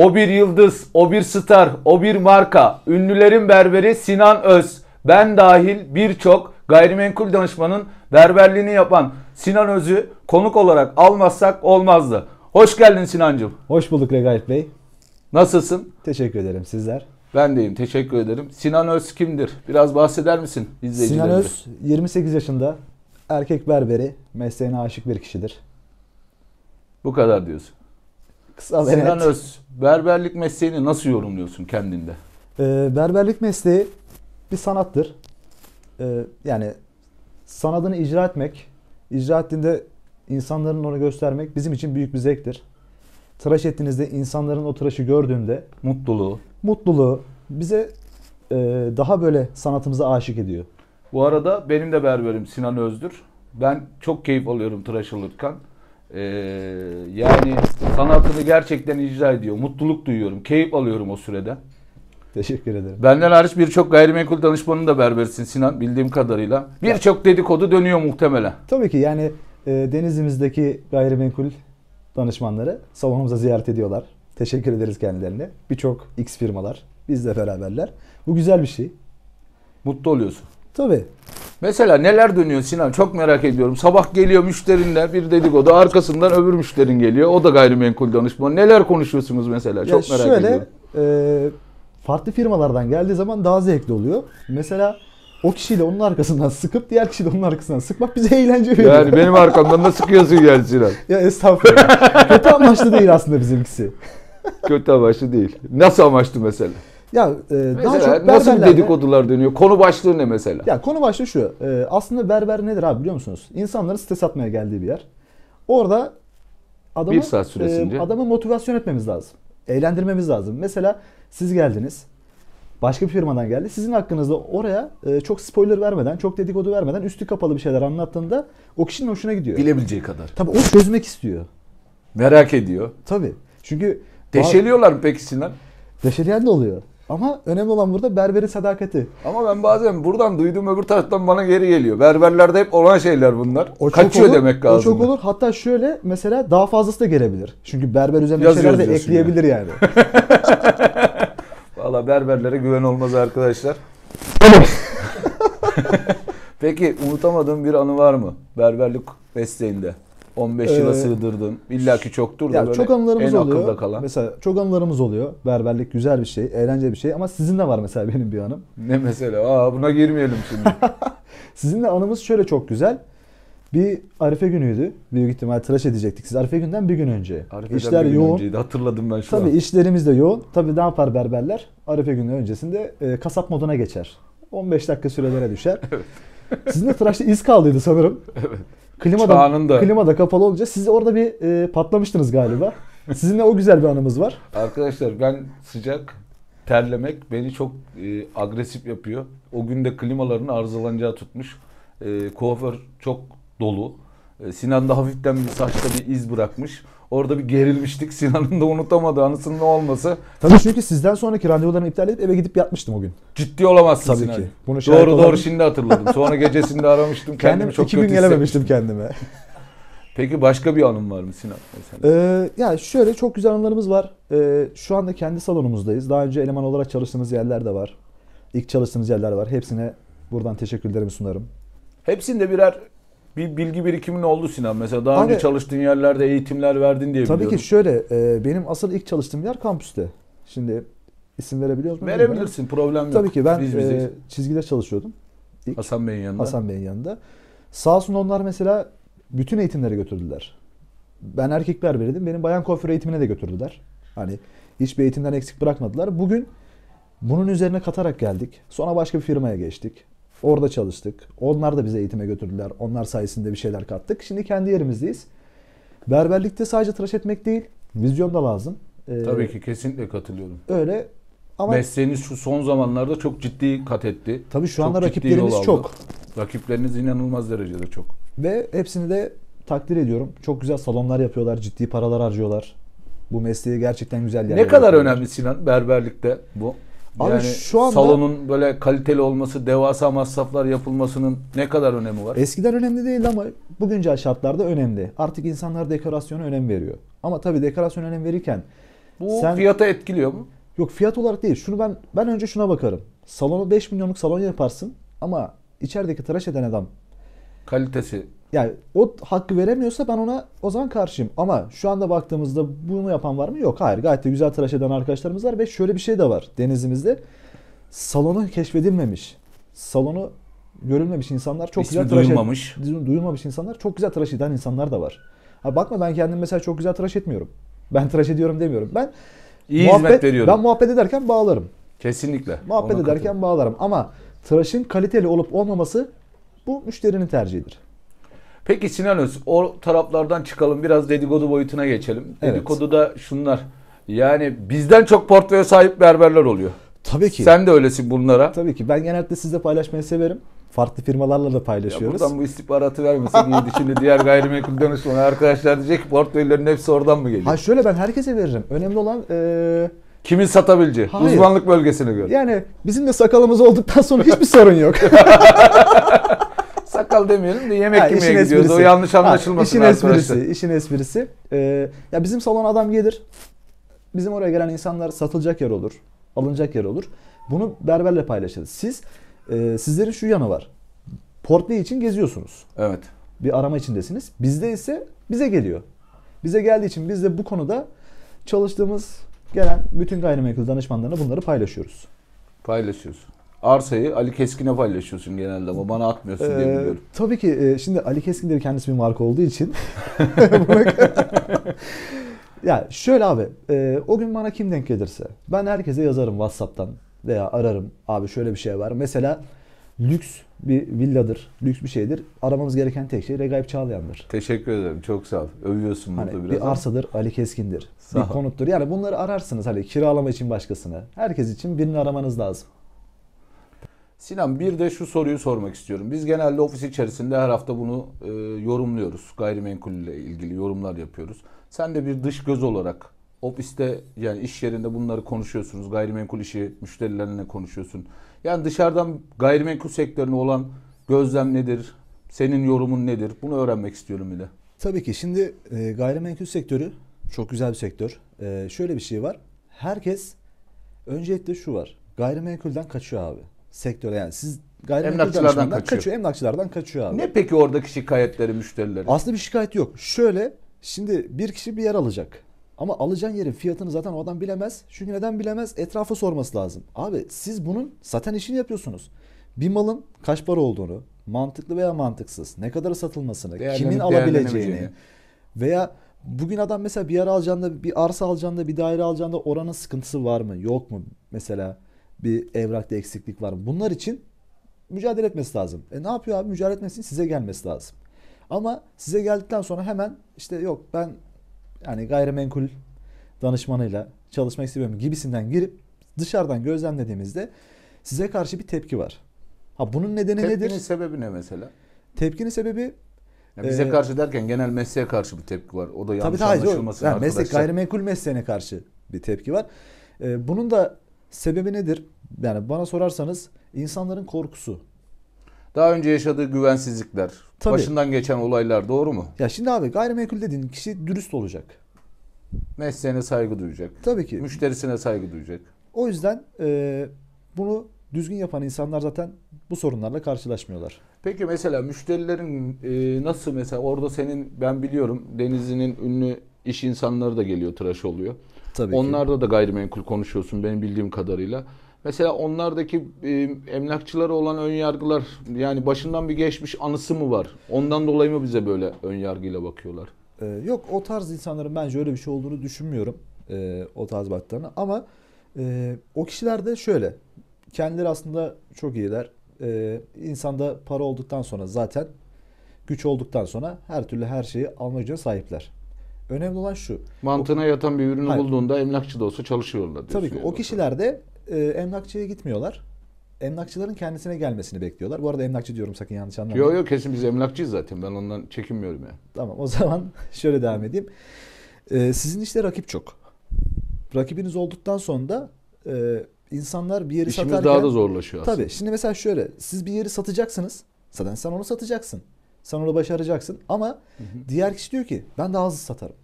O bir yıldız, o bir star, o bir marka. Ünlülerin berberi Sinan Öz. Ben dahil birçok gayrimenkul danışmanın berberliğini yapan Sinan Öz'ü konuk olarak almazsak olmazdı. Hoş geldin Sinancım. Hoş bulduk Regaip Bey. Nasılsın? Teşekkür ederim sizler. Ben deyim teşekkür ederim. Sinan Öz kimdir? Biraz bahseder misin izleyicilerimize? Sinan Öz 28 yaşında erkek berberi mesleğine aşık bir kişidir. Bu kadar diyorsun. Kısa Sinan net. Öz, berberlik mesleğini nasıl yorumluyorsun kendinde? Ee, berberlik mesleği bir sanattır. Ee, yani sanatını icra etmek, icra ettiğinde insanların onu göstermek bizim için büyük bir zevktir. Tıraş ettiğinizde insanların o tıraşı gördüğünde mutluluğu, mutluluğu bize e, daha böyle sanatımıza aşık ediyor. Bu arada benim de berberim Sinan Özdür. Ben çok keyif alıyorum tıraş olurken. Ee, yani sanatını gerçekten icra ediyor. Mutluluk duyuyorum. Keyif alıyorum o sürede. Teşekkür ederim. Benden hariç birçok gayrimenkul danışmanın da berbersin Sinan bildiğim kadarıyla. Birçok dedikodu dönüyor muhtemelen. Tabii ki yani e, Denizli'mizdeki gayrimenkul danışmanları salonumuza ziyaret ediyorlar. Teşekkür ederiz kendilerine. Birçok X firmalar bizle beraberler. Bu güzel bir şey. Mutlu oluyorsun. Tabii. Mesela neler dönüyor Sinan çok merak ediyorum. Sabah geliyor müşterinle bir dedikodu arkasından öbür müşterin geliyor. O da gayrimenkul danışmanı. Neler konuşuyorsunuz mesela çok ya merak şöyle, ediyorum. Şöyle farklı firmalardan geldiği zaman daha zevkli oluyor. Mesela o kişiyle onun arkasından sıkıp diğer kişiyle onun arkasından sıkmak bize eğlence veriyor. Yani benim arkamdan da sıkıyorsun yani Sinan. ya estağfurullah. Kötü amaçlı değil aslında bizimkisi. Kötü amaçlı değil. Nasıl amaçlı mesela? Ya e, mesela daha çok nasıl berberlerde... dedikodular dönüyor? Konu başlığı ne mesela? Ya konu başlığı şu. E, aslında berber nedir abi biliyor musunuz? İnsanların stres atmaya geldiği bir yer. Orada adamı, bir saat e, süresince. E, adamı motivasyon etmemiz lazım. Eğlendirmemiz lazım. Mesela siz geldiniz. Başka bir firmadan geldi. Sizin hakkınızda oraya e, çok spoiler vermeden, çok dedikodu vermeden üstü kapalı bir şeyler anlattığında o kişinin hoşuna gidiyor. Bilebileceği kadar. Tabii o çözmek istiyor. Merak ediyor. Tabii. Çünkü Deşeliyorlar mı peki Sinan? Deşeleyen de oluyor. Ama önemli olan burada Berberi sadakati. Ama ben bazen buradan duyduğum öbür taraftan bana geri geliyor. Berberlerde hep olan şeyler bunlar. O Kaçıyor olur, demek lazım. O çok olur. Hatta şöyle mesela daha fazlası da gelebilir. Çünkü berber üzerine Yazıyoruz şeyler de ekleyebilir yani. yani. Valla berberlere güven olmaz arkadaşlar. Peki unutamadığım bir anı var mı? Berberlik mesleğinde. 15 yıla ee, sığdırdım. İlla ki çoktur da ya çok anılarımız en oluyor. akılda kalan. Mesela çok anılarımız oluyor. Berberlik güzel bir şey, eğlenceli bir şey ama sizin de var mesela benim bir anım. Ne mesela? Aa buna girmeyelim şimdi. sizin de anımız şöyle çok güzel. Bir Arife günüydü. Büyük ihtimal tıraş edecektik. Siz Arife günden bir gün önce. Arife'den İşler bir gün yoğun. önceydi. Hatırladım ben şu Tabii an. işlerimiz de yoğun. Tabii ne yapar berberler? Arife günü öncesinde e, kasap moduna geçer. 15 dakika sürelere düşer. evet. Sizin de tıraşta iz kaldıydı sanırım. Evet. Klima da, klima da kapalı olunca siz orada bir e, patlamıştınız galiba. Sizinle o güzel bir anımız var. Arkadaşlar ben sıcak terlemek beni çok e, agresif yapıyor. O gün de klimaların arızalanacağı tutmuş. E, kuaför çok dolu. E, da hafiften bir saçta bir iz bırakmış. Orada bir gerilmiştik. Sinan'ın da unutamadığı anısının olması. Tabii çünkü sizden sonraki randevularını iptal edip eve gidip yatmıştım o gün. Ciddi olamazsın Tabii Sinan. ki. Bunu doğru doğru şimdi hatırladım. Sonra gecesinde aramıştım. Kendim, kendimi çok iki kötü gün gelememiştim kendime. Peki başka bir anım var mı Sinan? Mesela? Ee, yani şöyle çok güzel anılarımız var. Ee, şu anda kendi salonumuzdayız. Daha önce eleman olarak çalıştığımız yerler de var. İlk çalıştığımız yerler var. Hepsine buradan teşekkürlerimi sunarım. Hepsinde birer bir bilgi birikimin oldu Sinan. Mesela daha Abi, önce çalıştığın yerlerde eğitimler verdin diye tabii biliyorum. Tabii ki şöyle e, benim asıl ilk çalıştığım yer kampüste. Şimdi isim verebiliyor musun? Verebilirsin problem yok. Tabii ki ben Biz, e, çizgide çalışıyordum. İlk, Hasan Bey'in yanında. Hasan Bey'in yanında. Sağ olsun onlar mesela bütün eğitimlere götürdüler. Ben erkek berberiydim. Benim bayan kuaför eğitimine de götürdüler. Hani hiçbir eğitimden eksik bırakmadılar. Bugün bunun üzerine katarak geldik. Sonra başka bir firmaya geçtik. Orada çalıştık. Onlar da bizi eğitime götürdüler. Onlar sayesinde bir şeyler kattık. Şimdi kendi yerimizdeyiz. Berberlikte sadece tıraş etmek değil, vizyon da lazım. Ee, Tabii ki kesinlikle katılıyorum. Öyle ama mesleğiniz şu son zamanlarda çok ciddi kat etti. Tabii şu çok anda rakipleriniz çok. Rakipleriniz inanılmaz derecede çok. Ve hepsini de takdir ediyorum. Çok güzel salonlar yapıyorlar, ciddi paralar harcıyorlar. Bu mesleği gerçekten güzel yerler. Ne kadar yapıyorlar. önemli Sinan berberlikte bu? Abi yani şu anda salonun böyle kaliteli olması, devasa masraflar yapılmasının ne kadar önemi var? Eskiden önemli değildi ama bugüncel şartlarda önemli. Artık insanlar dekorasyona önem veriyor. Ama tabii dekorasyona önem verirken bu sen, fiyata etkiliyor mu? Yok fiyat olarak değil. Şunu ben ben önce şuna bakarım. Salonu 5 milyonluk salon yaparsın ama içerideki tıraş eden adam kalitesi yani o hakkı veremiyorsa ben ona o zaman karşıyım. Ama şu anda baktığımızda bunu yapan var mı? Yok. Hayır. Gayet de güzel tıraş eden arkadaşlarımız var ve şöyle bir şey de var denizimizde. Salonu keşfedilmemiş. Salonu görülmemiş insanlar çok İsmi güzel tıraş duyulmamış. duyulmamış insanlar çok güzel tıraş eden insanlar da var. Ha bakma ben kendim mesela çok güzel tıraş etmiyorum. Ben tıraş ediyorum demiyorum. Ben İyi muhabbet, hizmet veriyorum. Ben muhabbet ederken bağlarım. Kesinlikle. Muhabbet ederken bağlarım ama tıraşın kaliteli olup olmaması bu müşterinin tercihidir. Peki Sinan Öz o taraflardan çıkalım biraz dedikodu boyutuna geçelim. Evet. da şunlar yani bizden çok portföye sahip berberler oluyor. Tabii ki. Sen de öylesin bunlara. Tabii ki. Ben genelde sizle paylaşmayı severim. Farklı firmalarla da paylaşıyoruz. Ya buradan bu istihbaratı vermesin diye şimdi diğer gayrimenkul danışmanı arkadaşlar diyecek ki portföylerin hepsi oradan mı geliyor? Ha şöyle ben herkese veririm. Önemli olan ee... kimin satabileceği, Hayır. uzmanlık bölgesine göre. Yani bizim de sakalımız olduktan sonra hiçbir sorun yok. Sakal demeyelim de yemek ha, yemeye gidiyoruz. Esprisi. O yanlış anlaşılmasın ha, işin arkadaşlar. Esprisi, işin esprisi. Ee, ya bizim salon adam gelir. Bizim oraya gelen insanlar satılacak yer olur. Alınacak yer olur. Bunu berberle paylaşırız. Siz e, sizlerin şu yanı var. Portli için geziyorsunuz. Evet. Bir arama içindesiniz. Bizde ise bize geliyor. Bize geldiği için biz de bu konuda çalıştığımız gelen bütün gayrimenkul danışmanlarına bunları paylaşıyoruz. Paylaşıyoruz arsayı Ali Keskin'e paylaşıyorsun genelde ama bana atmıyorsun ee, diye biliyorum. Tabii ki. E, şimdi Ali Keskin de kendisi bir marka olduğu için. ya şöyle abi. E, o gün bana kim denk gelirse. Ben herkese yazarım Whatsapp'tan veya ararım. Abi şöyle bir şey var. Mesela lüks bir villadır, lüks bir şeydir. Aramamız gereken tek şey Regaip Çağlayan'dır. Teşekkür ederim. Çok sağ ol. Övüyorsun hani biraz. Bir ama. arsadır, Ali Keskin'dir. Sağ bir konuttur. Yani bunları ararsınız. Hani kiralama için başkasını. Herkes için birini aramanız lazım. Sinan bir de şu soruyu sormak istiyorum. Biz genelde ofis içerisinde her hafta bunu e, yorumluyoruz. Gayrimenkul ile ilgili yorumlar yapıyoruz. Sen de bir dış göz olarak ofiste yani iş yerinde bunları konuşuyorsunuz. Gayrimenkul işi müşterilerine konuşuyorsun. Yani dışarıdan gayrimenkul sektörüne olan gözlem nedir? Senin yorumun nedir? Bunu öğrenmek istiyorum bir Tabii ki şimdi e, gayrimenkul sektörü çok güzel bir sektör. E, şöyle bir şey var. Herkes öncelikle şu var. Gayrimenkulden kaçıyor abi sektöre yani siz emlakçılardan kaçıyor. kaçıyor. Emlakçılardan kaçıyor abi. Ne peki oradaki şikayetleri müşterileri Aslında bir şikayet yok. Şöyle şimdi bir kişi bir yer alacak. Ama alacağın yerin fiyatını zaten o adam bilemez. Çünkü neden bilemez? Etrafa sorması lazım. Abi siz bunun zaten işini yapıyorsunuz. Bir malın kaç para olduğunu, mantıklı veya mantıksız, ne kadar satılmasını, kimin alabileceğini veya bugün adam mesela bir yer alacağında, bir arsa alacağında, bir daire alacağında oranın sıkıntısı var mı, yok mu mesela? bir evrakta eksiklik var. Bunlar için mücadele etmesi lazım. E ne yapıyor abi? Mücadele etmesi size gelmesi lazım. Ama size geldikten sonra hemen işte yok ben yani gayrimenkul danışmanıyla çalışmak istemiyorum gibisinden girip dışarıdan gözlemlediğimizde size karşı bir tepki var. Ha bunun nedeni Tepkinin nedir? Tepkinin sebebi ne mesela? Tepkinin sebebi yani bize ee, karşı derken genel mesleğe karşı bir tepki var. O da yanlış tabii, anlaşılmasın hayır, yani Meslek gayrimenkul mesleğine karşı bir tepki var. Ee, bunun da Sebebi nedir? Yani bana sorarsanız insanların korkusu. Daha önce yaşadığı güvensizlikler, Tabii. başından geçen olaylar doğru mu? Ya şimdi abi gayrimenkul dediğin kişi dürüst olacak. Mesleğine saygı duyacak. Tabii ki. Müşterisine saygı duyacak. O yüzden e, bunu düzgün yapan insanlar zaten bu sorunlarla karşılaşmıyorlar. Peki mesela müşterilerin e, nasıl mesela orada senin ben biliyorum Denizli'nin ünlü iş insanları da geliyor tıraş oluyor. Tabii Onlarda ki. da gayrimenkul konuşuyorsun benim bildiğim kadarıyla. Mesela onlardaki e, emlakçılara olan ön yargılar yani başından bir geçmiş anısı mı var? Ondan dolayı mı bize böyle ön yargıyla bakıyorlar? Ee, yok o tarz insanların bence öyle bir şey olduğunu düşünmüyorum. E, o tarz baktığını ama e, o kişiler de şöyle kendileri aslında çok iyiler. E, insanda para olduktan sonra zaten güç olduktan sonra her türlü her şeyi alma sahipler. Önemli olan şu. Mantığına o, yatan bir ürünü hayır. bulduğunda emlakçı da olsa çalışıyorlar. Tabii ki. O kişiler de e, emlakçıya gitmiyorlar. Emlakçıların kendisine gelmesini bekliyorlar. Bu arada emlakçı diyorum sakın yanlış anlamayın. Yok yok kesin biz emlakçıyız zaten. Ben ondan çekinmiyorum ya. Yani. Tamam o zaman şöyle devam edeyim. Ee, sizin işte rakip çok. Rakibiniz olduktan sonra da e, insanlar bir yeri İşimiz satarken... daha da zorlaşıyor aslında. Tabii. Şimdi mesela şöyle. Siz bir yeri satacaksınız. Zaten sen onu satacaksın. Sen onu başaracaksın. Ama hı hı. diğer kişi diyor ki ben daha hızlı satarım.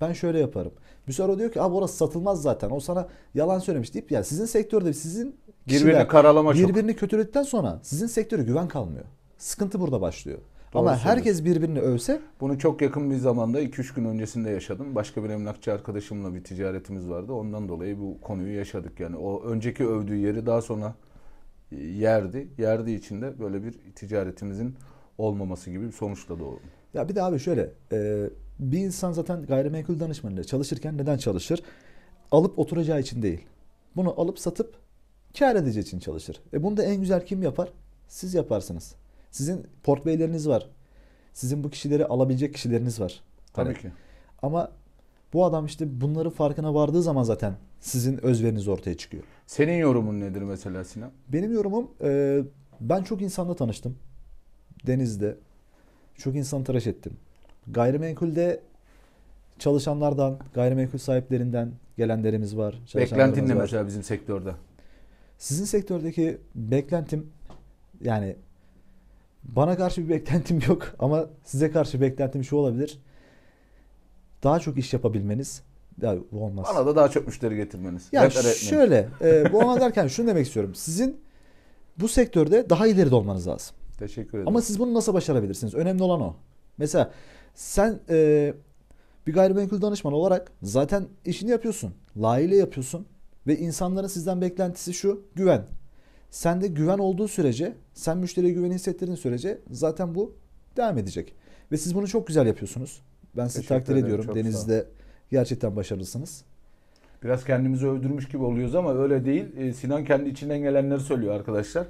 Ben şöyle yaparım. Müsaro diyor ki abi orası satılmaz zaten. O sana yalan söylemiş deyip yani sizin sektörde sizin birbirini kişiler, karalama birbirini çok. kötüledikten sonra sizin sektörü güven kalmıyor. Sıkıntı burada başlıyor. Doğru Ama herkes birbirini övse. Bunu çok yakın bir zamanda 2-3 gün öncesinde yaşadım. Başka bir emlakçı arkadaşımla bir ticaretimiz vardı. Ondan dolayı bu konuyu yaşadık. Yani o önceki övdüğü yeri daha sonra e, yerdi. Yerdiği için de böyle bir ticaretimizin olmaması gibi bir sonuçla doğdu. Ya bir de abi şöyle. E, bir insan zaten gayrimenkul danışmanıyla çalışırken neden çalışır? Alıp oturacağı için değil. Bunu alıp satıp kar edeceği için çalışır. E bunu da en güzel kim yapar? Siz yaparsınız. Sizin portföyleriniz var. Sizin bu kişileri alabilecek kişileriniz var. Tabii hani. ki. Ama bu adam işte bunların farkına vardığı zaman zaten sizin özveriniz ortaya çıkıyor. Senin yorumun nedir mesela Sinan? Benim yorumum e, ben çok insanla tanıştım. Denizde. Çok insan tıraş ettim. Gayrimenkulde çalışanlardan, gayrimenkul sahiplerinden gelenlerimiz var. Beklentin ne mesela bizim sektörde? Sizin sektördeki beklentim yani bana karşı bir beklentim yok ama size karşı beklentim şu olabilir. Daha çok iş yapabilmeniz, ya bu olmaz. Bana da daha çok müşteri getirmeniz. Ya şöyle, e, bu olmaz derken şunu demek istiyorum. Sizin bu sektörde daha ileride olmanız lazım. Teşekkür ederim. Ama siz bunu nasıl başarabilirsiniz? Önemli olan o. Mesela sen e, bir gayrimenkul danışman olarak zaten işini yapıyorsun. Layığıyla yapıyorsun. Ve insanların sizden beklentisi şu güven. Sende güven olduğu sürece, sen müşteriye güven hissettirdiğin sürece zaten bu devam edecek. Ve siz bunu çok güzel yapıyorsunuz. Ben sizi takdir ederim, ediyorum. Deniz'de gerçekten başarılısınız. Biraz kendimizi öldürmüş gibi oluyoruz ama öyle değil. E, Sinan kendi içinden gelenleri söylüyor arkadaşlar.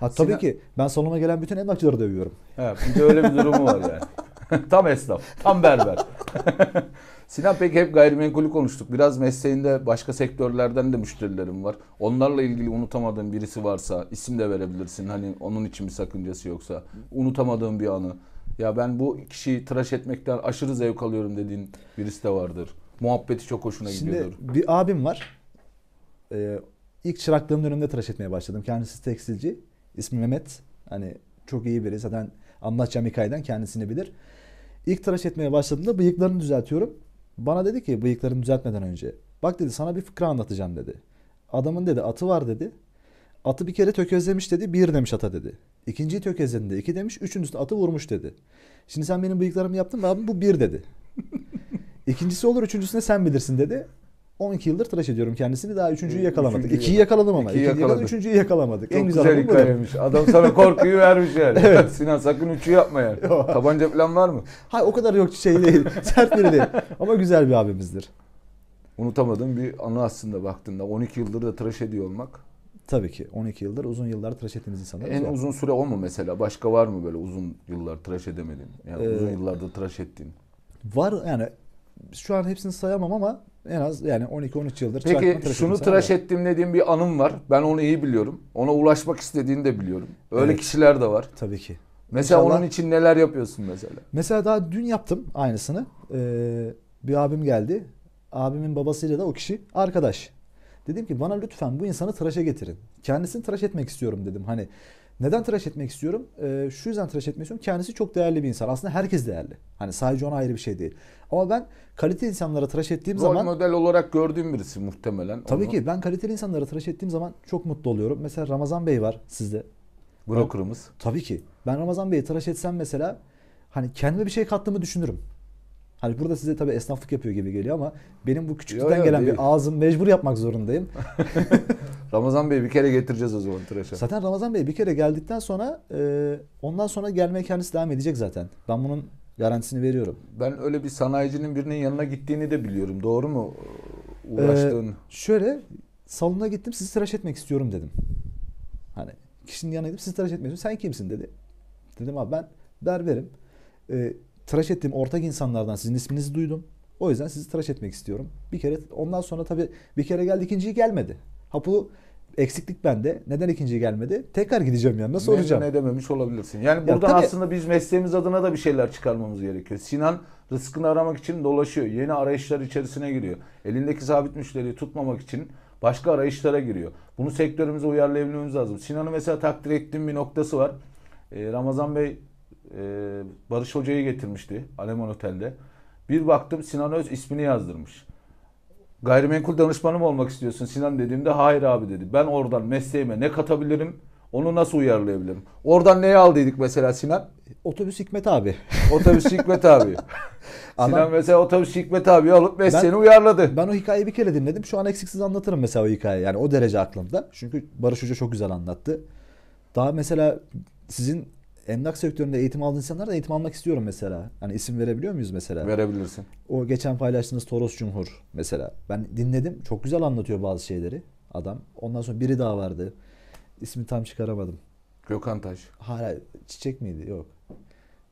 Ha, tabii Sinan... ki ben salona gelen bütün emlakçıları dövüyorum. Evet, bir de öyle bir durumu var yani. tam esnaf, tam berber. Sinan peki hep gayrimenkulü konuştuk. Biraz mesleğinde başka sektörlerden de müşterilerim var. Onlarla ilgili unutamadığın birisi varsa isim de verebilirsin. Hani onun için bir sakıncası yoksa. Unutamadığın bir anı. Ya ben bu kişiyi tıraş etmekten aşırı zevk alıyorum dediğin birisi de vardır. Muhabbeti çok hoşuna Şimdi gidiyordur. Şimdi bir abim var. Ee, ilk çıraklığımın önünde tıraş etmeye başladım. Kendisi tekstilci. İsmi Mehmet. Hani çok iyi biri. Zaten Anlatacağım hikayeden kendisini bilir. İlk tıraş etmeye başladığımda bıyıklarını düzeltiyorum. Bana dedi ki bıyıklarını düzeltmeden önce. Bak dedi sana bir fıkra anlatacağım dedi. Adamın dedi atı var dedi. Atı bir kere tökezlemiş dedi. Bir demiş ata dedi. İkinciyi tökezlediğinde iki demiş. Üçüncüsünde atı vurmuş dedi. Şimdi sen benim bıyıklarımı yaptın mı abi bu bir dedi. İkincisi olur üçüncüsüne sen bilirsin dedi. 12 yıldır tıraş ediyorum kendisini. Daha üçüncüyü yakalamadık. Üçüncüyü yakaladım ama. İkiyi yakaladım. Üçüncüyü yakalamadık. Çok en güzel, güzel hikayeymiş. Adam sana korkuyu vermiş yani. evet. Sinan sakın üçü yapma yani. Tabanca falan var mı? Hayır o kadar yok şey değil. Sert biri değil. Ama güzel bir abimizdir. Unutamadığım bir anı aslında baktığında. 12 yıldır da tıraş ediyor olmak. Tabii ki 12 yıldır uzun yıllar tıraş ettiğimiz insanlar. En uzun süre o mu mesela? Başka var mı böyle uzun yıllar tıraş edemediğin? Yani ee, uzun yıllarda tıraş ettiğin? Var yani şu an hepsini sayamam ama en az yani 12-13 yıldır Peki tıraş şunu tıraş ettim dediğim bir anım var. Ben onu iyi biliyorum. Ona ulaşmak istediğini de biliyorum. Öyle evet. kişiler de var. Tabii ki. Mesela İnşallah, onun için neler yapıyorsun mesela? Mesela daha dün yaptım aynısını. Ee, bir abim geldi. Abimin babasıyla da o kişi arkadaş. Dedim ki bana lütfen bu insanı tıraşa getirin. Kendisini tıraş etmek istiyorum dedim. Hani neden tıraş etmek istiyorum? E, şu yüzden tıraş etmek istiyorum. Kendisi çok değerli bir insan. Aslında herkes değerli. Hani sadece ona ayrı bir şey değil. Ama ben kaliteli insanlara tıraş ettiğim Rol zaman... model olarak gördüğüm birisi muhtemelen. Tabii onu. ki ben kaliteli insanlara tıraş ettiğim zaman çok mutlu oluyorum. Mesela Ramazan Bey var sizde. Broker'ımız. Tabii ki. Ben Ramazan Bey'i tıraş etsem mesela hani kendime bir şey kattığımı düşünürüm. Hani burada size tabii esnaflık yapıyor gibi geliyor ama benim bu küçüklükten yo, yo, gelen değil. bir ağzım mecbur yapmak zorundayım. Ramazan Bey bir kere getireceğiz o zaman tıraşa. Zaten Ramazan Bey bir kere geldikten sonra e, ondan sonra gelmeye kendisi devam edecek zaten. Ben bunun garantisini veriyorum. Ben öyle bir sanayicinin birinin yanına gittiğini de biliyorum. Doğru mu e, uğraştığın? Ee, şöyle salona gittim sizi tıraş etmek istiyorum dedim. Hani kişinin yanına gittim. sizi tıraş etmek istiyorum. Sen kimsin dedi. Dedim abi ben berberim. Ee, tıraş ettiğim ortak insanlardan sizin isminizi duydum. O yüzden sizi tıraş etmek istiyorum. Bir kere ondan sonra tabii bir kere geldi ikinciyi gelmedi. Ha bu eksiklik bende. Neden ikinci gelmedi? Tekrar gideceğim yanına soracağım. Ne dememiş olabilirsin. Yani buradan tabii, aslında biz mesleğimiz adına da bir şeyler çıkarmamız gerekiyor. Sinan rızkını aramak için dolaşıyor. Yeni arayışlar içerisine giriyor. Elindeki sabit müşteriyi tutmamak için başka arayışlara giriyor. Bunu sektörümüze uyarlayabilmemiz lazım. Sinan'ı mesela takdir ettiğim bir noktası var. Ee, Ramazan Bey e, Barış Hoca'yı getirmişti Aleman Otel'de. Bir baktım Sinan Öz ismini yazdırmış gayrimenkul danışmanım olmak istiyorsun Sinan dediğimde hayır abi dedi. Ben oradan mesleğime ne katabilirim? Onu nasıl uyarlayabilirim? Oradan neyi aldıydık mesela Sinan? Otobüs Hikmet abi. Otobüs Hikmet abi. Sinan Ama mesela otobüs Hikmet abi alıp mesleğini ben, uyarladı. Ben o hikayeyi bir kere dinledim. Şu an eksiksiz anlatırım mesela o hikayeyi. Yani o derece aklımda. Çünkü Barış Hoca çok güzel anlattı. Daha mesela sizin emlak sektöründe eğitim aldığın insanlar da eğitim almak istiyorum mesela. Hani isim verebiliyor muyuz mesela? Verebilirsin. O geçen paylaştığınız Toros Cumhur mesela. Ben dinledim. Çok güzel anlatıyor bazı şeyleri adam. Ondan sonra biri daha vardı. İsmi tam çıkaramadım. Gökhan Taş. Hala çiçek miydi? Yok.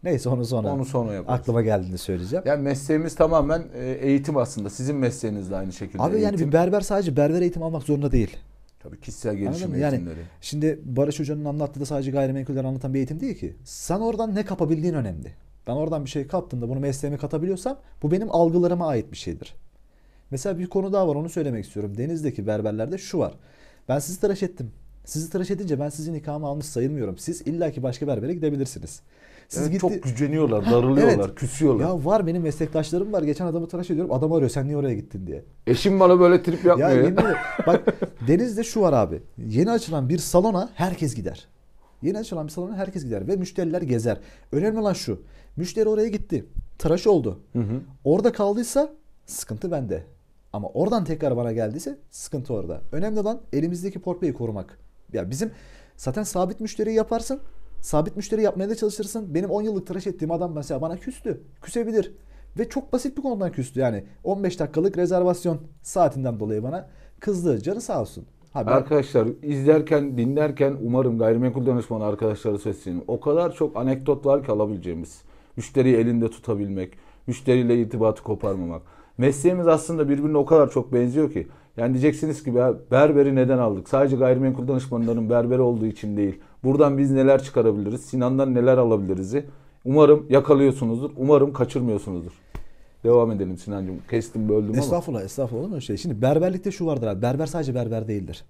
Neyse onu sonra. Onu sonra yaparız. Aklıma geldiğini söyleyeceğim. Yani mesleğimiz tamamen e, eğitim aslında. Sizin mesleğiniz de aynı şekilde. Abi eğitim. yani bir berber sadece berber eğitim almak zorunda değil. Tabii kişisel gelişim Anladın eğitimleri. Yani şimdi Barış Hoca'nın anlattığı da sadece gayrimenkuller anlatan bir eğitim değil ki. Sen oradan ne kapabildiğin önemli. Ben oradan bir şey kaptım da bunu mesleğime katabiliyorsam bu benim algılarıma ait bir şeydir. Mesela bir konu daha var onu söylemek istiyorum. Deniz'deki berberlerde şu var. Ben sizi tıraş ettim. Sizi tıraş edince ben sizin ikamı almış sayılmıyorum. Siz illaki başka berbere gidebilirsiniz. Siz evet, gitti... Çok güceniyorlar, darılıyorlar, evet. küsüyorlar. Ya var benim meslektaşlarım var. Geçen adamı tıraş ediyorum. Adam arıyor sen niye oraya gittin diye. Eşim bana böyle trip yapmıyor. Ya, yemin Bak Deniz'de şu var abi. Yeni açılan bir salona herkes gider. Yeni açılan bir salona herkes gider ve müşteriler gezer. Önemli olan şu. Müşteri oraya gitti. Tıraş oldu. Hı hı. Orada kaldıysa sıkıntı bende. Ama oradan tekrar bana geldiyse sıkıntı orada. Önemli olan elimizdeki portföyü korumak. Ya bizim zaten sabit müşteriyi yaparsın. Sabit müşteri yapmaya da çalışırsın. Benim 10 yıllık tıraş ettiğim adam mesela bana küstü. Küsebilir. Ve çok basit bir konudan küstü yani. 15 dakikalık rezervasyon saatinden dolayı bana kızdı. Canı sağ olsun. Ha, Arkadaşlar izlerken, dinlerken umarım gayrimenkul danışmanı arkadaşları sesleneyim. O kadar çok anekdot var ki alabileceğimiz. Müşteriyi elinde tutabilmek, müşteriyle irtibatı koparmamak. Mesleğimiz aslında birbirine o kadar çok benziyor ki. Yani diyeceksiniz ki ya berberi neden aldık? Sadece gayrimenkul danışmanlarının berberi olduğu için değil. Buradan biz neler çıkarabiliriz? Sinan'dan neler alabiliriz? Umarım yakalıyorsunuzdur. Umarım kaçırmıyorsunuzdur. Devam edelim Sinancığım. Kestim böldüm estağfurullah, ama. Estağfurullah estağfurullah. Şey. Şimdi berberlikte şu vardır abi. Berber sadece berber değildir.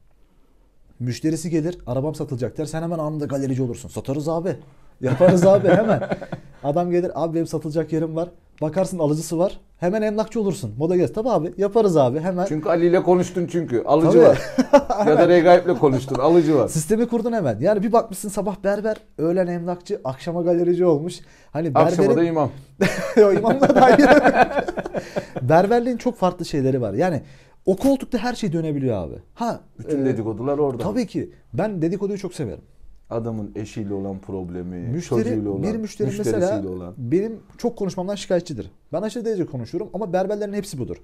Müşterisi gelir arabam satılacak der. Sen hemen anında galerici olursun. Satarız abi. Yaparız abi hemen. Adam gelir abi benim satılacak yerim var. Bakarsın alıcısı var. Hemen emlakçı olursun. Moda gez. Tabii abi yaparız abi hemen. Çünkü Ali ile konuştun çünkü. Alıcı Tabii. var. ya da ile konuştun. Alıcı var. Sistemi kurdun hemen. Yani bir bakmışsın sabah berber, öğlen emlakçı, akşama galerici olmuş. Hani berberin... Akşama da imam. Yo imamla da hayır. Berberliğin çok farklı şeyleri var. Yani o koltukta her şey dönebiliyor abi. Ha, Bütün e, dedikodular orada. Tabii ki. Ben dedikoduyu çok severim adamın eşiyle olan problemi, müşteri, çocuğuyla olan, bir müşteri mesela olan. benim çok konuşmamdan şikayetçidir. Ben aşırı derece konuşuyorum ama berberlerin hepsi budur.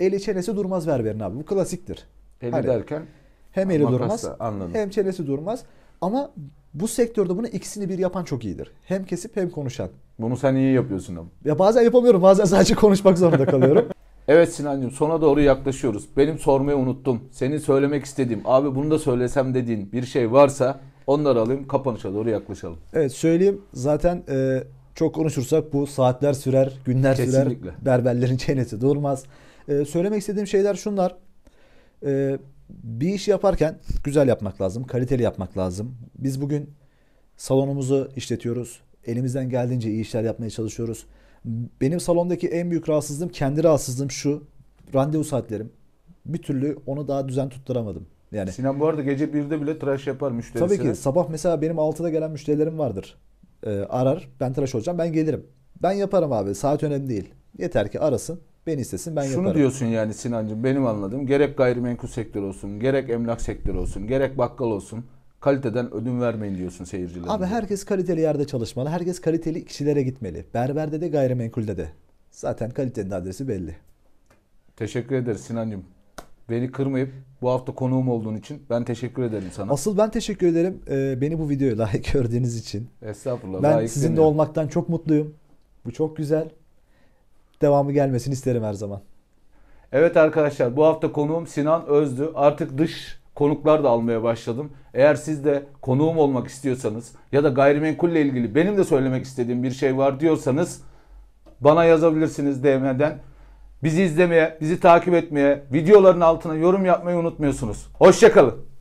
Eli çenesi durmaz berberin abi. Bu klasiktir. Eli hani, derken hem eli durmaz, anladım. hem çenesi durmaz ama bu sektörde bunu ikisini bir yapan çok iyidir. Hem kesip hem konuşan. Bunu sen iyi yapıyorsun ama. Ya bazen yapamıyorum. Bazen sadece konuşmak zorunda kalıyorum. Evet Sinancığım sona doğru yaklaşıyoruz. Benim sormayı unuttum. Senin söylemek istediğim, abi bunu da söylesem dediğin bir şey varsa Onları alayım kapanışa doğru yaklaşalım. Evet söyleyeyim zaten e, çok konuşursak bu saatler sürer, günler Kesinlikle. sürer. Berberlerin çenesi durmaz. E, söylemek istediğim şeyler şunlar. E, bir iş yaparken güzel yapmak lazım, kaliteli yapmak lazım. Biz bugün salonumuzu işletiyoruz. Elimizden geldiğince iyi işler yapmaya çalışıyoruz. Benim salondaki en büyük rahatsızlığım, kendi rahatsızlığım şu. Randevu saatlerim. Bir türlü onu daha düzen tutturamadım. Yani Sinan bu arada gece 1'de bile tıraş yapar müşterisine. Tabii ki sabah mesela benim 6'da gelen müşterilerim vardır. Ee, arar ben tıraş olacağım ben gelirim. Ben yaparım abi saat önemli değil. Yeter ki arasın ben istesin ben Şunu yaparım. Şunu diyorsun yani Sinancım benim anladığım gerek gayrimenkul sektörü olsun gerek emlak sektörü olsun gerek bakkal olsun kaliteden ödün vermeyin diyorsun seyircilere Abi herkes kaliteli yerde çalışmalı. Herkes kaliteli kişilere gitmeli. Berberde de gayrimenkulde de. Zaten kalitenin adresi belli. Teşekkür ederiz Sinancım beni kırmayıp bu hafta konuğum olduğun için ben teşekkür ederim sana. Asıl ben teşekkür ederim e, beni bu videoya layık gördüğünüz için. Estağfurullah. Ben sizinle demiyorum. olmaktan çok mutluyum. Bu çok güzel. Devamı gelmesini isterim her zaman. Evet arkadaşlar bu hafta konuğum Sinan Özdü. Artık dış konuklar da almaya başladım. Eğer siz de konuğum olmak istiyorsanız ya da gayrimenkulle ilgili benim de söylemek istediğim bir şey var diyorsanız bana yazabilirsiniz DM'den. Bizi izlemeye, bizi takip etmeye, videoların altına yorum yapmayı unutmuyorsunuz. Hoşçakalın.